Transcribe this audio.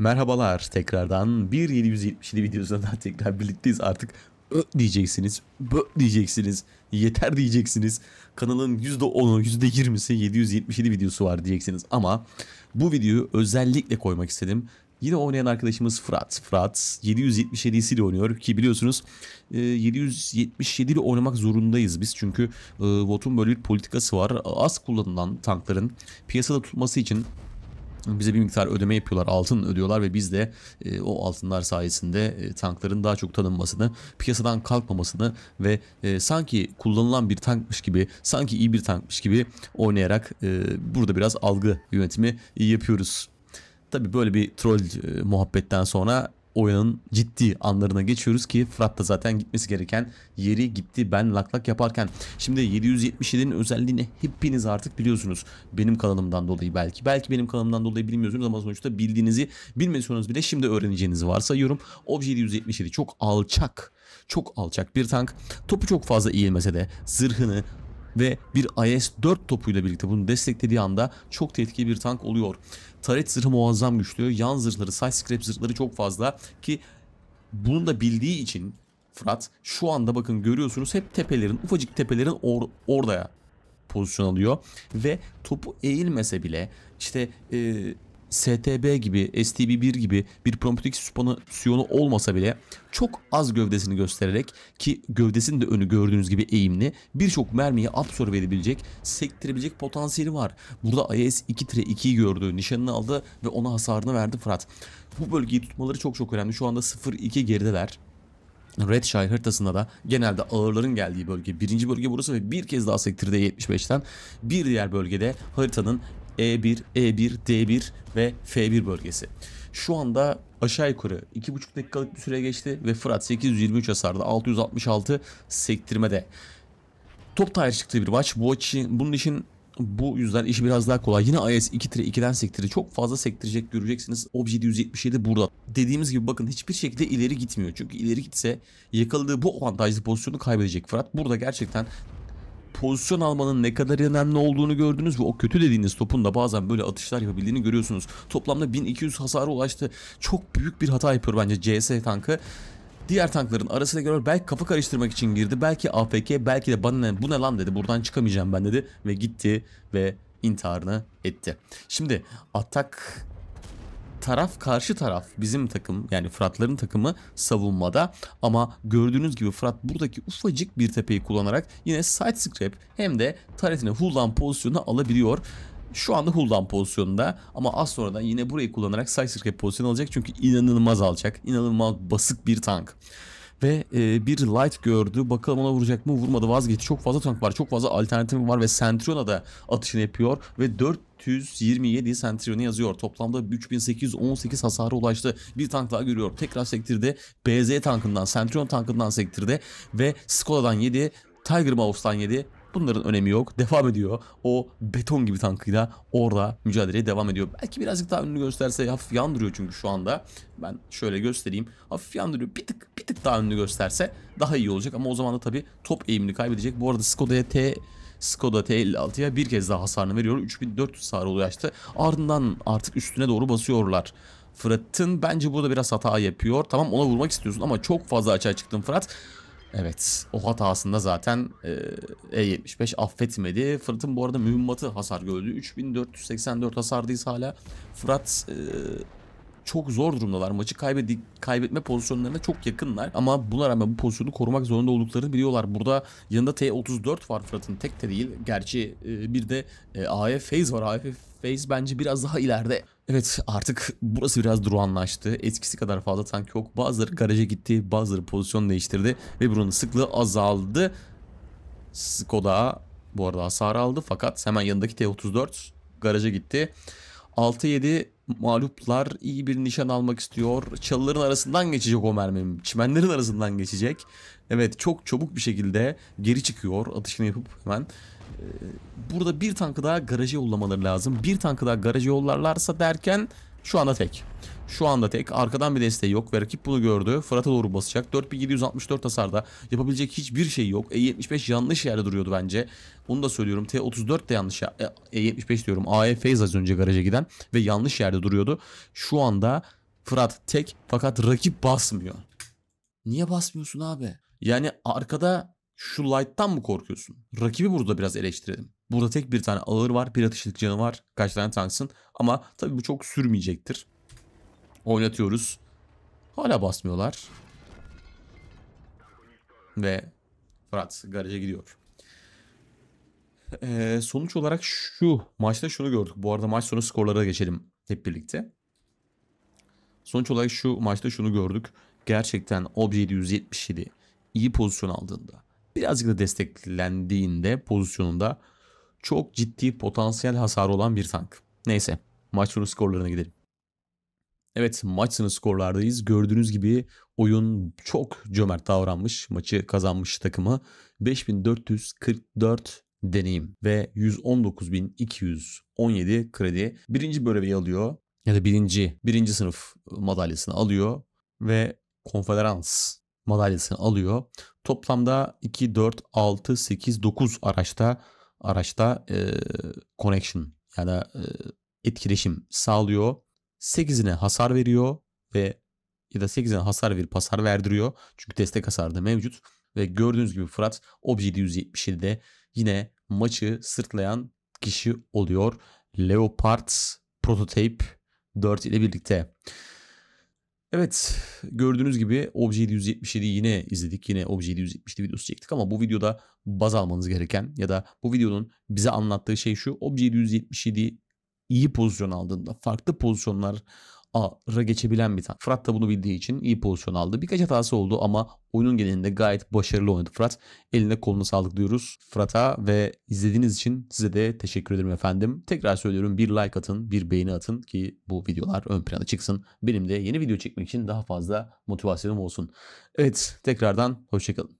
Merhabalar tekrardan 1777 videosunda tekrar birlikteyiz artık ö diyeceksiniz, bö diyeceksiniz, yeter diyeceksiniz. Kanalın %10'u, %20'si 777 videosu var diyeceksiniz ama bu videoyu özellikle koymak istedim. Yine oynayan arkadaşımız Fırat. Fırat 777'si ile oynuyor ki biliyorsunuz 777 ile oynamak zorundayız biz. Çünkü e, VOT'un böyle bir politikası var. Az kullanılan tankların piyasada tutması için bize bir miktar ödeme yapıyorlar. Altın ödüyorlar ve biz de e, o altınlar sayesinde e, tankların daha çok tanınmasını, piyasadan kalkmamasını ve e, sanki kullanılan bir tankmış gibi, sanki iyi bir tankmış gibi oynayarak e, burada biraz algı yönetimi yapıyoruz. Tabi böyle bir troll e, muhabbetten sonra oyunun ciddi anlarına geçiyoruz ki Fırat da zaten gitmesi gereken yeri gitti ben laklak lak yaparken. Şimdi 777'nin özelliğini hepiniz artık biliyorsunuz. Benim kanalımdan dolayı belki. Belki benim kanalımdan dolayı bilmiyorsunuz ama sonuçta bildiğinizi bilmiyorsanız bile şimdi öğreneceğinizi varsayıyorum. Obje 777 çok alçak çok alçak bir tank. Topu çok fazla eğilmese de zırhını ve bir IS-4 topuyla birlikte bunu desteklediği anda çok tehlikeli bir tank oluyor. Taret zırhı muazzam güçlü. Yan zırhları, side scrap zırhları çok fazla ki bunu da bildiği için Fırat şu anda bakın görüyorsunuz hep tepelerin ufacık tepelerin or orada pozisyon alıyor ve topu eğilmese bile işte e, STB gibi, STB1 gibi bir promptik süspansiyonu olmasa bile çok az gövdesini göstererek ki gövdesinin de önü gördüğünüz gibi eğimli birçok mermiyi absorbe edebilecek, sektirebilecek potansiyeli var. Burada IS 2-2'yi gördü, nişanını aldı ve ona hasarını verdi Fırat. Bu bölgeyi tutmaları çok çok önemli. Şu anda 0-2 gerideler. Redshire haritasında da genelde ağırların geldiği bölge. Birinci bölge burası ve bir kez daha sektirde 75'ten. Bir diğer bölgede haritanın e1, E1, D1 ve F1 bölgesi. Şu anda aşağı yukarı 2,5 dakikalık bir süre geçti ve Fırat 823 hasarda 666 sektirmede. Top tire çıktığı bir maç. Bu için, bunun için bu yüzden işi biraz daha kolay. Yine IS 2-2'den sektiri çok fazla sektirecek göreceksiniz. Obj 777 burada. Dediğimiz gibi bakın hiçbir şekilde ileri gitmiyor. Çünkü ileri gitse yakaladığı bu avantajlı pozisyonu kaybedecek Fırat. Burada gerçekten pozisyon almanın ne kadar önemli olduğunu gördünüz ve o kötü dediğiniz topun da bazen böyle atışlar yapabildiğini görüyorsunuz. Toplamda 1200 hasara ulaştı. Çok büyük bir hata yapıyor bence CS tankı diğer tankların arasına göre belki kafa karıştırmak için girdi. Belki AFK belki de bana ne, bu ne lan dedi buradan çıkamayacağım ben dedi ve gitti ve intiharını etti. Şimdi atak taraf karşı taraf bizim takım yani Fıratların takımı savunmada ama gördüğünüz gibi Fırat buradaki ufacık bir tepeyi kullanarak yine side scrap hem de taretine hullan pozisyonu alabiliyor. Şu anda Huldan pozisyonunda ama az sonra da yine burayı kullanarak side scrap pozisyonu alacak çünkü inanılmaz alacak. inanılmaz basık bir tank ve e, bir light gördü. Bakalım ona vuracak mı? Vurmadı vazgeçti. Çok fazla tank var. Çok fazla alternatif var ve centurion'a da atışını yapıyor ve 4 427 Centrion'u yazıyor. Toplamda 3818 hasara ulaştı. Bir tank daha görüyor. Tekrar sektirde BZ tankından, centurion tankından sektirde ve Skoda'dan 7, Tiger Mouse'dan 7 bunların önemi yok. Devam ediyor. O beton gibi tankıyla orada mücadeleye devam ediyor. Belki birazcık daha önünü gösterse hafif yandırıyor çünkü şu anda. Ben şöyle göstereyim. Hafif yandırıyor. Bir tık bir tık daha önünü gösterse daha iyi olacak. Ama o zaman da tabii top eğimini kaybedecek. Bu arada Skoda'ya T Skoda T56'ya bir kez daha hasarını veriyor. 3400 hasar ulaştı. Ardından artık üstüne doğru basıyorlar. Fırat'ın bence burada biraz hata yapıyor. Tamam ona vurmak istiyorsun ama çok fazla açığa çıktın Fırat. Evet o hatasında zaten e, E75 affetmedi. Fırat'ın bu arada mühimmatı hasar gördü. 3484 hasardayız hala. Fırat e, çok zor durumdalar. Maçı kaybedi kaybetme pozisyonlarına çok yakınlar. Ama buna rağmen bu pozisyonu korumak zorunda olduklarını biliyorlar. Burada yanında T34 var Fırat'ın tek de değil. Gerçi e, bir de e, AF Phase var. AF Phase bence biraz daha ileride. Evet artık burası biraz durağanlaştı. Eskisi kadar fazla tank yok. Bazıları garaja gitti, bazıları pozisyon değiştirdi ve buranın sıklığı azaldı. Skoda bu arada hasar aldı fakat hemen yanındaki T34 garaja gitti. 6-7 mağluplar iyi bir nişan almak istiyor. Çalıların arasından geçecek o mermim. Çimenlerin arasından geçecek. Evet çok çabuk bir şekilde geri çıkıyor atışını yapıp hemen. Burada bir tankı daha garaja yollamaları lazım. Bir tankı daha garaja yollarlarsa derken şu anda tek. Şu anda tek. Arkadan bir desteği yok ve rakip bunu gördü. Fırat'a doğru basacak. 4764 hasarda yapabilecek hiçbir şey yok. E75 yanlış yerde duruyordu bence. Bunu da söylüyorum. T34 de yanlış E75 e diyorum. AE Phase az önce garaja giden ve yanlış yerde duruyordu. Şu anda Fırat tek fakat rakip basmıyor. Niye basmıyorsun abi? Yani arkada şu light'tan mı korkuyorsun? Rakibi burada biraz eleştirelim. Burada tek bir tane ağır var. Bir atışlık canı var. Kaç tane tanksın. Ama tabii bu çok sürmeyecektir. Oynatıyoruz. Hala basmıyorlar. Ve Fırat garaja gidiyor. Ee, sonuç olarak şu maçta şunu gördük. Bu arada maç sonu skorlara geçelim hep birlikte. Sonuç olarak şu maçta şunu gördük. Gerçekten OB777 iyi pozisyon aldığında birazcık da desteklendiğinde pozisyonunda çok ciddi potansiyel hasar olan bir tank. Neyse maç sonu skorlarına gidelim. Evet maç sonu skorlardayız. Gördüğünüz gibi oyun çok cömert davranmış. Maçı kazanmış takımı 5444 deneyim ve 119.217 kredi birinci bölgeyi alıyor ya da birinci, birinci sınıf madalyasını alıyor ve konferans madalyasını alıyor. Toplamda 2, 4, 6, 8, 9 araçta araçta e, connection ya da e, etkileşim sağlıyor. 8'ine hasar veriyor ve ya da 8'ine hasar verip hasar verdiriyor. Çünkü destek hasarı da mevcut. Ve gördüğünüz gibi Fırat Obje 777'de yine maçı sırtlayan kişi oluyor. Leopard Prototype 4 ile birlikte. Evet gördüğünüz gibi Obje 777 yine izledik. Yine Obje 777 videosu çektik ama bu videoda baz almanız gereken ya da bu videonun bize anlattığı şey şu. Obje 777 iyi pozisyon aldığında, farklı pozisyonlar A'ra geçebilen bir tane. Fırat da bunu bildiği için iyi pozisyon aldı. Birkaç hatası oldu ama oyunun genelinde gayet başarılı oynadı Fırat. Eline koluna sağlık diyoruz Fırat'a ve izlediğiniz için size de teşekkür ederim efendim. Tekrar söylüyorum bir like atın, bir beğeni atın ki bu videolar ön plana çıksın. Benim de yeni video çekmek için daha fazla motivasyonum olsun. Evet tekrardan hoşçakalın.